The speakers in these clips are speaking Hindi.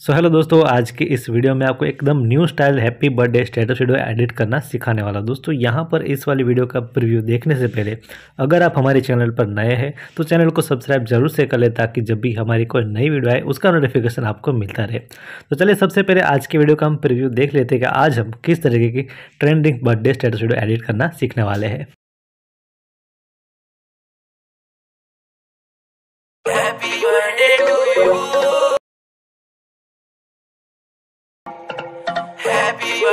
सो so, हेलो दोस्तों आज के इस वीडियो में आपको एकदम new style happy birthday status video edit करना सिखाने वाला दोस्तों यहाँ पर इस वाली वीडियो का प्रीव्यू देखने से पहले अगर आप हमारे चैनल पर नए हैं तो चैनल को सब्सक्राइब जरूर से कर ले ताकि जब भी हमारी कोई नई वीडियो आए उसका नोटिफिकेशन आपको मिलता रहे तो चलिए सबसे पहले आज की वीडियो का हम प्रिव्यू देख लेते हैं कि आज हम किस तरीके की trending birthday status video edit करना सीखने वाले हैं वो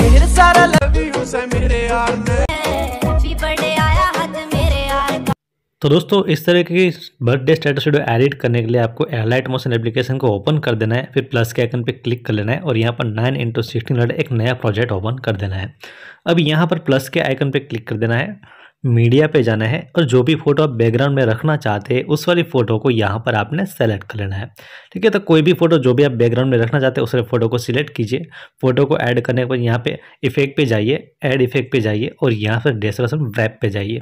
ढेर सारा मेरे यार तो दोस्तों इस तरह की बर्थडे स्टेटस वीडियो एडिट करने के लिए आपको एयरलाइट मोशन एप्लीकेशन को ओपन कर देना है फिर प्लस के आइकन पे क्लिक कर लेना है और यहाँ पर नाइन इंटू सिक्सटीन एक नया प्रोजेक्ट ओपन कर देना है अब यहाँ पर प्लस के आइकन पे क्लिक कर देना है मीडिया पे जाना है और जो भी फ़ोटो आप बैकग्राउंड में रखना चाहते हैं उस वाली फ़ोटो को यहाँ पर आपने सेलेक्ट कर लेना है ठीक है तो कोई भी फ़ोटो जो भी आप बैकग्राउंड में रखना चाहते हैं उस वाली फ़ोटो को सिलेक्ट कीजिए फ़ोटो को ऐड करने के बाद यहाँ पे इफेक्ट पे जाइए ऐड इफेक्ट पे जाइए और यहाँ पर डेस्टोरेशन वैप पे जाइए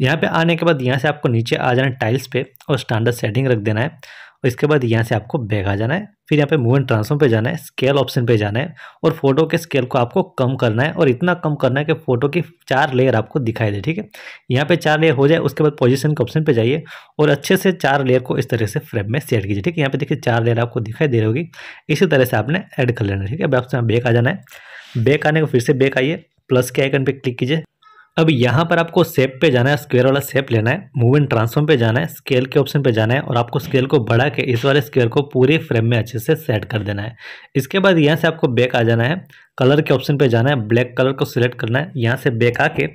यहाँ पर आने के बाद यहाँ से आपको नीचे आ जाना टाइल्स पर और स्टैंडर्ड सेटिंग रख देना है और इसके बाद यहाँ से आपको बैग आ जाना है फिर यहाँ पे एंड ट्रांसफॉर्म पे जाना है स्केल ऑप्शन पे जाना है और फोटो के स्केल को आपको कम करना है और इतना कम करना है कि फोटो की चार लेयर आपको दिखाई दे ठीक है यहाँ पे चार लेयर हो जाए उसके बाद पोजीशन के ऑप्शन पे जाइए और अच्छे से चार लेयर को इस तरह से फ्रेम में सेट कीजिए ठीक है यहाँ पे देखिए चार लेयर आपको दिखाई दे रही होगी इसी तरह से आपने एड कर लेना ठीक है अब आपसे यहाँ बैक आ जाना है बैक आने को फिर से बैक आइए प्लस के आइकन पर क्लिक कीजिए अब यहाँ पर आपको सेप पे जाना है स्क्वेयर वाला सेप लेना है मूवमेंट ट्रांसफॉर्म पे जाना है स्केल के ऑप्शन पे जाना है और आपको स्केल को बढ़ा के इस वाले स्क्वेयर को पूरे फ्रेम में अच्छे से सेट कर देना है इसके बाद यहाँ से आपको बैक आ जाना है कलर के ऑप्शन पे जाना है ब्लैक कलर को सिलेक्ट करना है यहाँ से बैक आके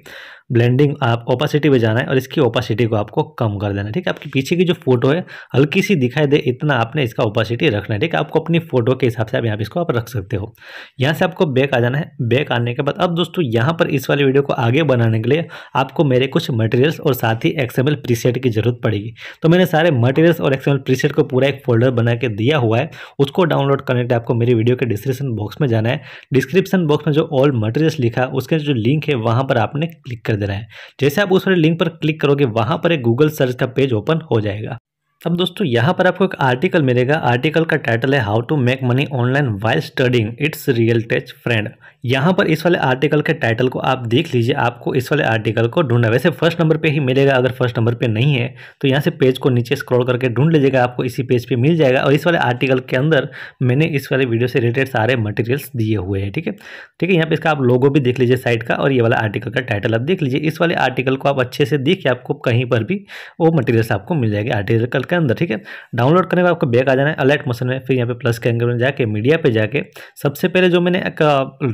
ब्लेंडिंग आप ओपासिटी पे जाना है और इसकी ओपासिटी को आपको कम कर देना है ठीक है आपके पीछे की जो फोटो है हल्की सी दिखाई दे इतना आपने इसका ओपासिटी रखना है ठीक है आपको अपनी फोटो के हिसाब से आप यहाँ पे इसको आप रख सकते हो यहाँ से आपको बैक आ जाना है बैक आने के बाद अब दोस्तों यहाँ पर इस वाली वीडियो को आगे बनाने के लिए आपको मेरे कुछ मटेरियल्स और साथ ही एक्सएमएल प्रीसेट की जरूरत पड़ेगी तो मैंने सारे मटेरियल्स और एक्सएमएल प्रीसेट को पूरा एक फोल्डर बना के दिया हुआ है उसको डाउनलोड करने के लिए आपको मेरी वीडियो के डिस्क्रिप्शन बॉक्स में जाना है डिस्क्रिप्शन बॉक्स में जो ऑल मटेरियल्स लिखा है उसके जो लिंक है वहाँ पर आपने क्लिक कर देना है जैसे आप उस लिंक पर क्लिक करोगे वहां पर एक गूगल सर्च का पेज ओपन हो जाएगा अब दोस्तों यहाँ पर आपको एक आर्टिकल मिलेगा आर्टिकल का टाइटल है how to make money online while studying it's real tech friend यहाँ पर इस वाले आर्टिकल के टाइटल को आप देख लीजिए आपको इस वाले आर्टिकल को ढूंढना वैसे फर्स्ट नंबर पे ही मिलेगा अगर फर्स्ट नंबर पे नहीं है तो यहाँ से पेज को नीचे स्क्रॉल करके ढूंढ लीजिएगा आपको इसी पेज पर पे मिल जाएगा और इस वाले आर्टिकल के अंदर मैंने इस वाले वीडियो से रिलेटेड सारे मटेरियल्स दिए हुए हैं ठीक है ठीक है यहाँ पर इसका आप लोगों भी देख लीजिए साइट का और ये वाला आर्टिकल का टाइटल आप देख लीजिए इस वाले आर्टिकल को आप अच्छे से देखिए आपको कहीं पर भी वो मटेरियल्स आपको मिल जाएगा आर्टिकल का अंदर ठीक है डाउनलोड करने के बाद आपको बैक आ जाना है अलर्ट मोशन में फिर यहाँ पे प्लस के एंगल में जाके मीडिया पे जाके सबसे पहले जो मैंने एक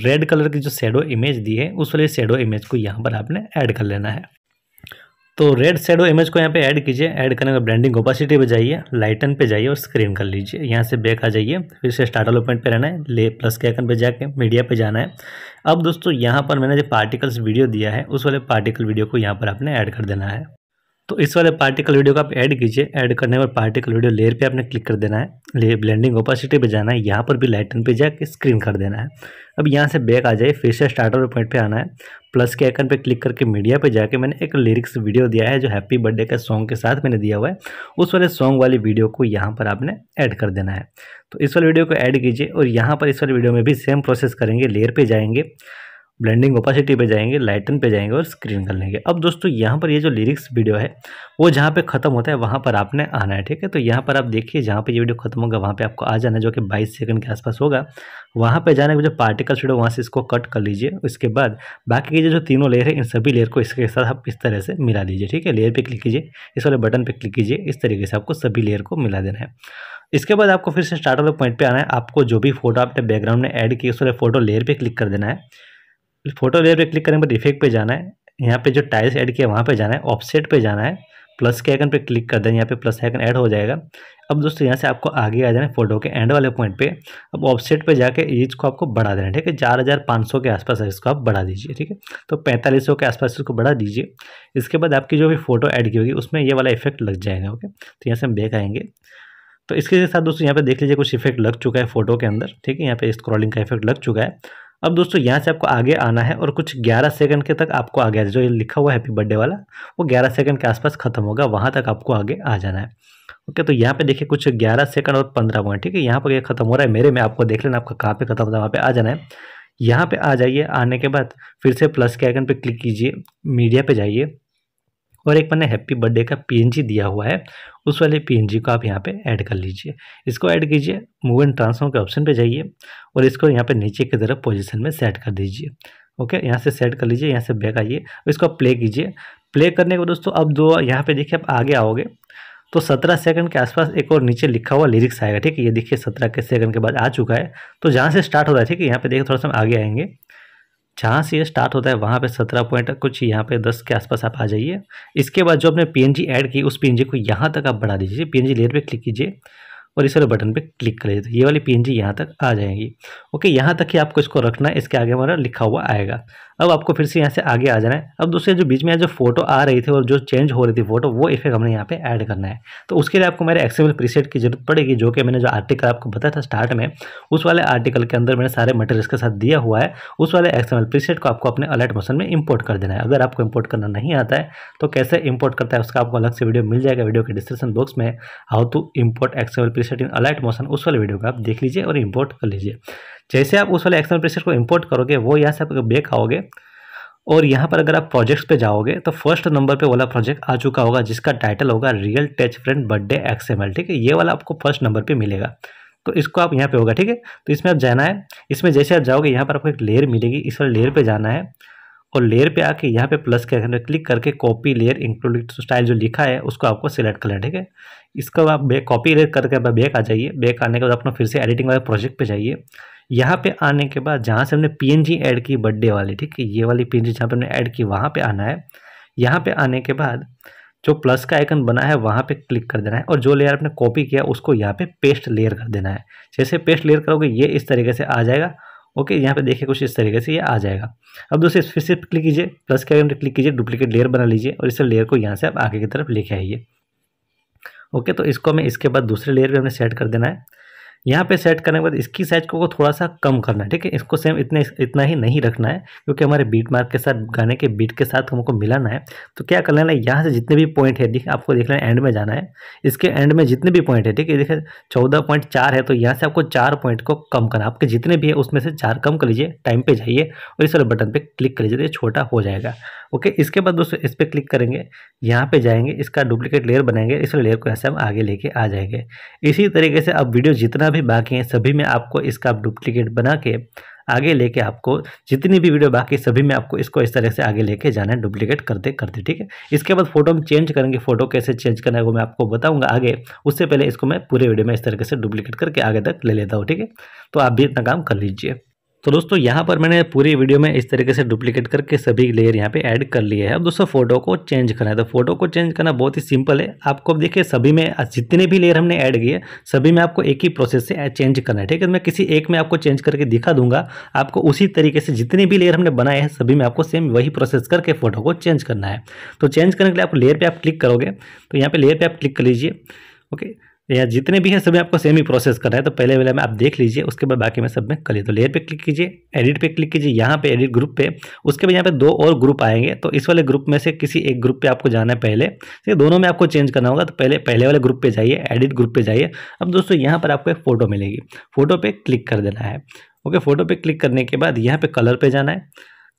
रेड कलर की जो शेडो इमेज दी है उस वाले शेडो इमेज को यहाँ पर आपने ऐड कर लेना है तो रेड शेडो इमेज को यहाँ पे ऐड कीजिए ऐड करने का ब्लेंडिंग ओपासिटी पे जाइए लाइटन पे जाइए और स्क्रीन कर लीजिए यहाँ से बैक आ जाइए फिर से स्टार्ट डेवलपमेंट पे रहना है ले प्लस के आइकन पे जाके मीडिया पे जाना है अब दोस्तों यहाँ पर मैंने जो पार्टिकल्स वीडियो दिया है उस वाले पार्टिकल वीडियो को यहाँ पर आपने ऐड कर देना है तो इस वाले पार्टिकल वीडियो को आप ऐड कीजिए ऐड करने पर पार्टिकल वीडियो लेयर पे आपने क्लिक कर देना है ले ब्लेंडिंग ओपासिटी पे जाना है यहाँ पर भी लाइटन पे जाके स्क्रीन कर देना है अब यहाँ से बैक आ जाइए फिर से स्टार्टर पॉइंट पे आना है प्लस के आइकन पे क्लिक करके मीडिया पे जाके मैंने एक लिरिक्स वीडियो दिया है जो हैप्पी बर्थडे के सॉन्ग के साथ मैंने दिया हुआ है उस वाले सॉन्ग वाली वीडियो को यहाँ पर आपने ऐड कर देना है तो इस वाले वीडियो को ऐड कीजिए और यहाँ पर इस वाले वीडियो में भी सेम प्रोसेस करेंगे लेयर पर जाएंगे ब्लेंडिंग ओपासिटी पे जाएंगे लाइटन पे जाएंगे और स्क्रीन कर लेंगे अब दोस्तों यहाँ पर ये जो लिरिक्स वीडियो है वो जहाँ पे ख़त्म होता है वहाँ पर आपने आना है ठीक है तो यहाँ पर आप देखिए जहाँ पे ये वीडियो खत्म होगा वहाँ पे आपको आ जाना है जो कि 22 सेकंड के आसपास होगा वहाँ पे जाने के जो पार्टिकल वीडियो वहाँ से इसको कट कर लीजिए उसके बाद बाकी के जो तीनों लेयर है इन सभी लेयर को इसके साथ आप इस तरह से मिला लीजिए ठीक है लेयर पर क्लिक कीजिए इस वाले बटन पर क्लिक कीजिए इस तरीके से आपको सभी लेयर को मिला देना है इसके बाद आपको फिर से स्टार्ट वाले पॉइंट पर आना है आपको जो भी फोटो आपने बैकग्राउंड में एड की उस वाले फोटो लेयर पर क्लिक कर देना है फोटो लेयर पे क्लिक करने के बाद इफेक्ट पे जाना है यहाँ पे जो टाइल्स ऐड किया वहाँ पे जाना है ऑफसेट पे जाना है प्लस के आइकन पे क्लिक कर देना यहाँ पे प्लस आइकन ऐड हो जाएगा अब दोस्तों यहाँ से आपको आगे आ जाना है फोटो के एंड वाले पॉइंट पे अब ऑफसेट पे जाके इज को आपको बढ़ा देना है ठीक है चार हज़ार पाँच सौ के आसपास इसको आप बढ़ा दीजिए ठीक है तो पैंतालीस सौ के आसपास इसको बढ़ा दीजिए इसके बाद आपकी जो भी फोटो ऐड की होगी उसमें ये वाला इफेक्ट लग जाएगा ओके तो यहाँ से हम बैक आएंगे तो इसके साथ दोस्तों यहाँ पे देख लीजिए कुछ इफेक्ट लग चुका है फोटो के अंदर ठीक है यहाँ पे स्क्रॉलिंग का इफेक्ट लग चुका है अब दोस्तों यहाँ से आपको आगे आना है और कुछ 11 सेकंड के तक आपको आगे जो ये लिखा हुआ हैप्पी बर्थडे वाला वो 11 सेकंड के आसपास खत्म होगा वहाँ तक आपको आगे आ जाना है ओके तो यहाँ पे देखिए कुछ 11 सेकंड और 15 पॉइंट ठीक है यहाँ पर ये खत्म हो रहा है मेरे में आपको देख लेना आपका कहाँ पर खत्म होता है वहाँ पर आ जाना है यहाँ पर आ जाइए आने के बाद फिर से प्लस के आइकन पर क्लिक कीजिए मीडिया पर जाइए और एक मैंने हैप्पी बर्थडे का पीएनजी दिया हुआ है उस वाले पीएनजी को आप यहाँ पे ऐड कर लीजिए इसको ऐड कीजिए मूव एंड ट्रांसफॉर्म के ऑप्शन पे जाइए और इसको यहाँ पे नीचे की तरफ पोजीशन में सेट कर दीजिए ओके यहाँ से सेट कर लीजिए यहाँ से बैक आइए इसको आप प्ले कीजिए प्ले करने के बाद दोस्तों अब दो यहाँ पर देखिए आप आगे आओगे तो सत्रह सेकंड के आसपास एक और नीचे लिखा हुआ लिरिक्स आएगा ठीक है ये देखिए सत्रह के सेकंड के बाद आ चुका है तो जहाँ से स्टार्ट हो रहा है ठीक है यहाँ पे देखिए थोड़ा सा हम आगे आएंगे जहाँ से ये स्टार्ट होता है वहाँ पे सत्रह पॉइंट कुछ यहाँ पे दस के आसपास आप आ जाइए इसके बाद जो आपने पीएनजी ऐड की उस पीएनजी को यहाँ तक आप बढ़ा दीजिए पीएनजी लेयर पे क्लिक कीजिए और इस वाले बटन पे क्लिक कर लीजिए तो ये वाली पीएनजी यहाँ तक आ जाएगी ओके यहाँ तक ही आपको इसको रखना है इसके आगे हमारा लिखा हुआ आएगा अब आपको फिर से यहाँ से आगे आ जाना है अब दोस्तों जो बीच में जो फोटो आ रही थी और जो चेंज हो रही थी फोटो वो इफेक्ट हमने यहाँ पे ऐड करना है तो उसके लिए आपको मेरे एक्सेबल प्रीसेट की जरूरत पड़ेगी जो कि मैंने जो आर्टिकल आपको बताया था स्टार्ट में उस वाले आर्टिकल के अंदर मैंने सारे मटेरियल्स के साथ दिया हुआ है उस वाले एक्सेबल प्रीसेट को आपको अपने अलर्ट मोशन में इंपोर्ट कर देना है अगर आपको इंपोर्ट करना नहीं आता है तो कैसे इंपोर्ट करता है उसका आपको अलग से वीडियो मिल जाएगा वीडियो के डिस्क्रिप्शन बॉक्स में how to import XML preset in Alight Motion उस वाले वीडियो को आप देख लीजिए और इम्पोर्ट कर लीजिए जैसे आप उस वाले एक्सटर्नल प्रेशर को इम्पोर्ट करोगे वो यहाँ से आप बेक आओगे और यहाँ पर अगर आप प्रोजेक्ट्स पे जाओगे तो फर्स्ट नंबर पे वाला प्रोजेक्ट आ चुका होगा जिसका टाइटल होगा real touch friend birthday XML ठीक है ये वाला आपको फर्स्ट नंबर पे मिलेगा तो इसको आप यहाँ पे होगा ठीक है तो इसमें आप जाना है इसमें जैसे आप जाओगे यहाँ पर आपको एक लेयर मिलेगी इस वाले लेयर पर जाना है और लेयर पे आके यहाँ पे प्लस के आइकन पर क्लिक करके कॉपी लेयर इंक्लूड स्टाइल जो लिखा है उसको आपको सिलेक्ट करना है ठीक है इसको आप कॉपी लेयर करके आप बैक आ जाइए बैक आने के बाद अपना फिर से एडिटिंग वाले प्रोजेक्ट पे जाइए यहाँ पे आने के बाद जहाँ से हमने पी ऐड की बर्थडे वाली ठीक है ये वाली पी जहाँ जी हमने ऐड की वहाँ पर आना है यहाँ पर आने के बाद जो प्लस का आइकन बना है वहाँ पे क्लिक कर देना है और जो लेयर आपने कॉपी किया उसको यहाँ पे पेस्ट लेयर कर देना है जैसे पेस्ट लेयर करोगे ये इस तरीके से आ जाएगा ओके यहाँ पे देखिए कुछ इस तरीके से ये आ जाएगा अब दोस्तों इस फिर से क्लिक कीजिए प्लस के आइकन पर क्लिक कीजिए डुप्लीकेट लेयर बना लीजिए और इस लेयर को यहाँ से आप आगे की तरफ लेके आइए ओके तो इसको हमें इसके बाद दूसरे लेयर पर हमें सेट कर देना है यहाँ पे सेट करने के बाद इसकी साइज को थोड़ा सा कम करना है ठीक है इसको सेम इतने इतना ही नहीं रखना है क्योंकि हमारे बीट मार्क के साथ गाने के बीट के साथ हमको मिलाना है तो क्या कर लेना है यहाँ से जितने भी पॉइंट है देखिए आपको देख लेना एंड में जाना है इसके एंड में जितने भी पॉइंट है ठीक है देखिए चौदह पॉइंट चार है तो यहाँ से आपको चार पॉइंट को कम करना आपके जितने भी है उसमें से चार कम कर लीजिए टाइम पर जाइए और इस वाले बटन पर क्लिक कर लीजिए तो छोटा हो जाएगा ओके इसके बाद दोस्तों इस पर क्लिक करेंगे यहाँ पे जाएंगे इसका डुप्लीकेट लेयर बनाएंगे इस लेयर को ऐसे हम आगे लेके आ जाएंगे इसी तरीके से अब वीडियो जितना भी बाकी है सभी में आपको इसका डुप्लीकेट बना के आगे लेके आपको जितनी भी वीडियो बाकी सभी में आपको इसको इस तरह से आगे लेके जाना है डुप्लीकेट करते करते ठीक है इसके बाद फोटो हम चेंज करेंगे फोटो कैसे चेंज करना है वो मैं आपको बताऊंगा आगे उससे पहले इसको मैं पूरे वीडियो में इस तरीके से डुप्लीकेट करके आगे तक ले लेता हूँ ठीक है तो आप भी इतना काम कर लीजिए तो दोस्तों यहाँ पर मैंने पूरी वीडियो में इस तरीके से डुप्लीकेट करके सभी लेयर यहाँ पे ऐड कर लिए है अब दोस्तों फोटो को चेंज करना है तो फोटो को चेंज करना बहुत ही सिंपल है आपको अब देखिए सभी में जितने भी लेयर हमने ऐड किए सभी में आपको एक ही प्रोसेस से चेंज करना है ठीक है तो मैं किसी एक में आपको चेंज करके दिखा दूंगा आपको उसी तरीके से जितने भी लेयर हमने बनाए हैं सभी में आपको सेम वही प्रोसेस करके फोटो को चेंज करना है तो चेंज करने के लिए आप लेयर पर आप क्लिक करोगे तो यहाँ पर लेयर पर आप क्लिक कर लीजिए ओके या जितने भी है सभी आपको सेम ही प्रोसेस करना है तो पहले वाले में आप देख लीजिए उसके बाद बाकी में सब में कर तो लेयर पे क्लिक कीजिए एडिट पे क्लिक कीजिए यहाँ पे एडिट ग्रुप पे उसके बाद यहाँ पे दो और ग्रुप आएंगे तो इस वाले ग्रुप में से किसी एक ग्रुप पे आपको जाना है पहले तो दोनों में आपको चेंज करना होगा तो पहले पहले वाले ग्रुप पर जाइए एडिट ग्रुप पर जाइए अब दोस्तों यहाँ पर आपको एक फ़ोटो मिलेगी फ़ोटो पर क्लिक कर देना है ओके फ़ोटो पर क्लिक करने के बाद यहाँ पर कलर पर जाना है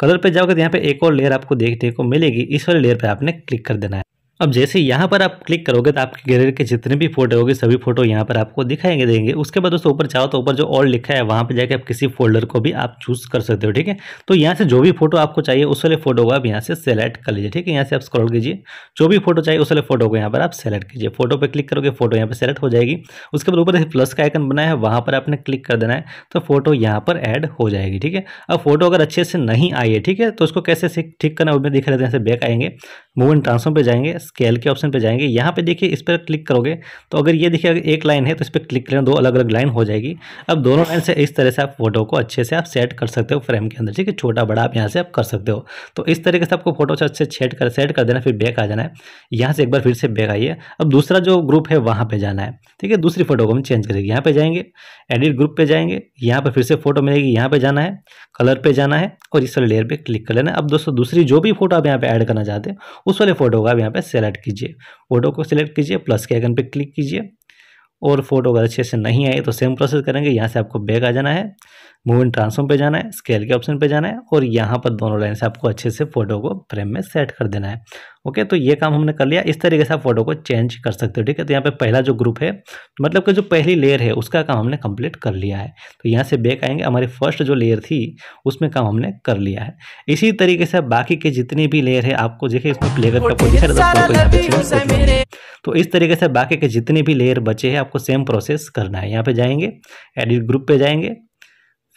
कलर पर जाओगे तो यहाँ पर एक और लेयर आपको देखने को मिलेगी इस वाले लेयर पर आपने क्लिक कर देना है अब जैसे यहाँ पर आप क्लिक करोगे तो आपके गैलरी के जितने भी फोटो होगी सभी फोटो यहाँ पर आपको दिखाएंगे देंगे उसके बाद दोस्तों ऊपर चाहो तो ऊपर जो ऑल लिखा है वहाँ पर जाके आप किसी फोल्डर को भी आप चूज़ कर सकते हो ठीक है तो यहाँ से जो भी फोटो आपको चाहिए उस वाले फोटो को आप यहाँ से सेलेक्ट कर लीजिए ठीक है यहाँ से आप स्क्रॉल कीजिए जो भी फोटो चाहिए उस वाले फोटो को यहाँ पर आप सेलेक्ट कीजिए फोटो पर क्लिक करोगे फोटो यहाँ पर सेलेक्ट हो जाएगी उसके बाद ऊपर प्लस का आइकन बनाया है वहाँ पर आपने क्लिक कर देना है तो फोटो यहाँ पर ऐड हो जाएगी ठीक है अब फोटो अगर अच्छे से नहीं आई है ठीक है तो उसको कैसे ठीक करना वो मैं दिख रहे थे यहाँ से बैक आएंगे मूवमेंट ट्रांसफॉर्म पर जाएंगे स्केल के ऑप्शन पे जाएंगे यहाँ पे देखिए इस पर क्लिक करोगे तो अगर ये देखिए अगर एक लाइन है तो इस पर क्लिक करें दो अलग अलग लाइन हो जाएगी अब दोनों लाइन से इस तरह से आप फोटो को अच्छे से आप सेट कर सकते हो फ्रेम के अंदर ठीक है छोटा बड़ा आप यहाँ से आप कर सकते हो तो इस तरीके से आपको फोटो से अच्छे सेट कर सेट कर देना फिर बैक आ जाना है यहाँ से एक बार फिर से बैक आइए अब दूसरा जो ग्रुप है वहाँ पर जाना है ठीक है दूसरी फोटो को हम चेंज करेंगे यहाँ पर जाएंगे एडिट ग्रुप पर जाएंगे यहाँ पर फिर से फोटो मिलेगी यहाँ पर जाना है कलर पर जाना है और इस वाले लेयर पर क्लिक कर लेना अब दोस्तों दूसरी जो भी फोटो आप यहाँ पर ऐड करना चाहते हैं उस वाले फोटो को आप यहाँ पर सेलेक्ट कीजिए फोटो को सिलेक्ट कीजिए प्लस के आइकन पर क्लिक कीजिए और फोटो अगर अच्छे से नहीं आए तो सेम प्रोसेस करेंगे यहाँ से आपको बैग आ जाना है मूव ट्रांसफॉर्म पे जाना है स्केल के ऑप्शन पे जाना है और यहाँ पर दोनों लाइन से आपको अच्छे से फोटो को फ्रेम में सेट कर देना है ओके तो ये काम हमने कर लिया इस तरीके से आप फोटो को चेंज कर सकते हो ठीक है तो यहाँ पे पहला जो ग्रुप है मतलब कि जो पहली लेयर है उसका काम हमने कंप्लीट कर लिया है तो यहाँ से बैक आएंगे हमारी फर्स्ट जो लेयर थी उसमें काम हमने कर लिया है इसी तरीके से बाकी के जितनी भी लेयर है आपको देखिए इसमें प्ले का पोजिशन तो इस तरीके से बाकी के जितने भी लेयर बचे हैं आपको सेम प्रोसेस करना है यहाँ पे जाएंगे एडिट ग्रुप पे जाएंगे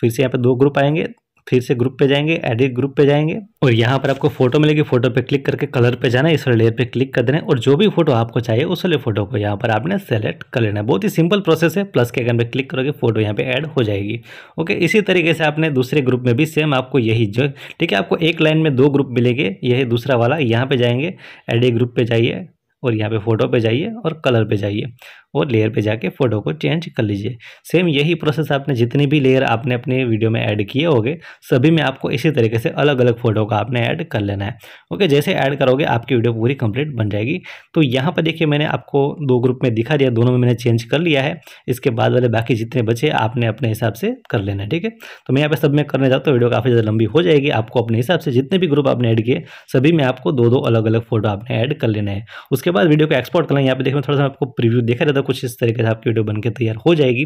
फिर से यहाँ पे दो ग्रुप आएंगे फिर से ग्रुप पे जाएंगे एडिट ग्रुप पे जाएंगे और यहाँ पर आपको फोटो मिलेगी फोटो पे क्लिक करके कलर पे जाना इस वाले लेयर पे क्लिक कर देना और जो भी फोटो आपको चाहिए उस वाले फोटो को यहाँ पर आपने सेलेक्ट कर लेना है बहुत ही सिंपल प्रोसेस है प्लस के अगर पे क्लिक करोगे फोटो यहाँ पे ऐड हो जाएगी ओके इसी तरीके से आपने दूसरे ग्रुप में भी सेम आपको यही जो ठीक है आपको एक लाइन में दो ग्रुप मिलेंगे यही दूसरा वाला यहाँ पे जाएंगे एडिट ग्रुप पे जाइए और यहाँ पे फ़ोटो पे जाइए और कलर पे जाइए और लेयर पे जाके फ़ोटो को चेंज कर लीजिए सेम यही प्रोसेस आपने जितनी भी लेयर आपने अपने वीडियो में ऐड किए होंगे सभी में आपको इसी तरीके से अलग अलग फ़ोटो का आपने ऐड कर लेना है ओके जैसे ऐड करोगे आपकी वीडियो पूरी कंप्लीट बन जाएगी तो यहाँ पर देखिए मैंने आपको दो ग्रुप में दिखा दिया दोनों में मैंने चेंज कर लिया है इसके बाद वाले बाकी जितने बचे आपने अपने हिसाब से कर लेना है ठीक है तो मैं यहाँ पर सब में करने जाता हूँ वीडियो काफ़ी ज़्यादा लंबी हो जाएगी आपको अपने हिसाब से जितने भी ग्रुप आपने ऐड किए सभी में आपको दो दो अलग अलग फ़ोटो आपने ऐड कर लेना है उसके उसके बाद वीडियो को एक्सपोर्ट लें यहाँ पे देखो थोड़ा सा आपको प्रीव्यू देखा रहता है कुछ इस तरीके से आपकी वीडियो बनकर तैयार हो जाएगी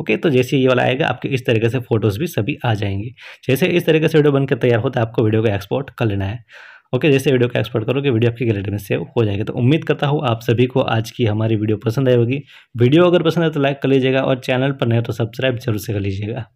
ओके तो जैसे ये वाला आएगा आपके इस तरीके से फोटोज़ भी सभी आ जाएंगे जैसे इस तरीके से वीडियो बनकर तैयार होता तो है आपको वीडियो को एक्सपोर्ट कर लेना है ओके जैसे वीडियो को एक्सपोर्ट करोगे वीडियो आपकी गैलरी में सेव हो जाएगी तो उम्मीद करता हूँ आप सभी को आज की हमारी वीडियो पसंद आएगी होगी वीडियो अगर पसंद आए तो लाइक कर लीजिएगा और चैनल पर नहीं तो सब्सक्राइब जरूर से कर लीजिएगा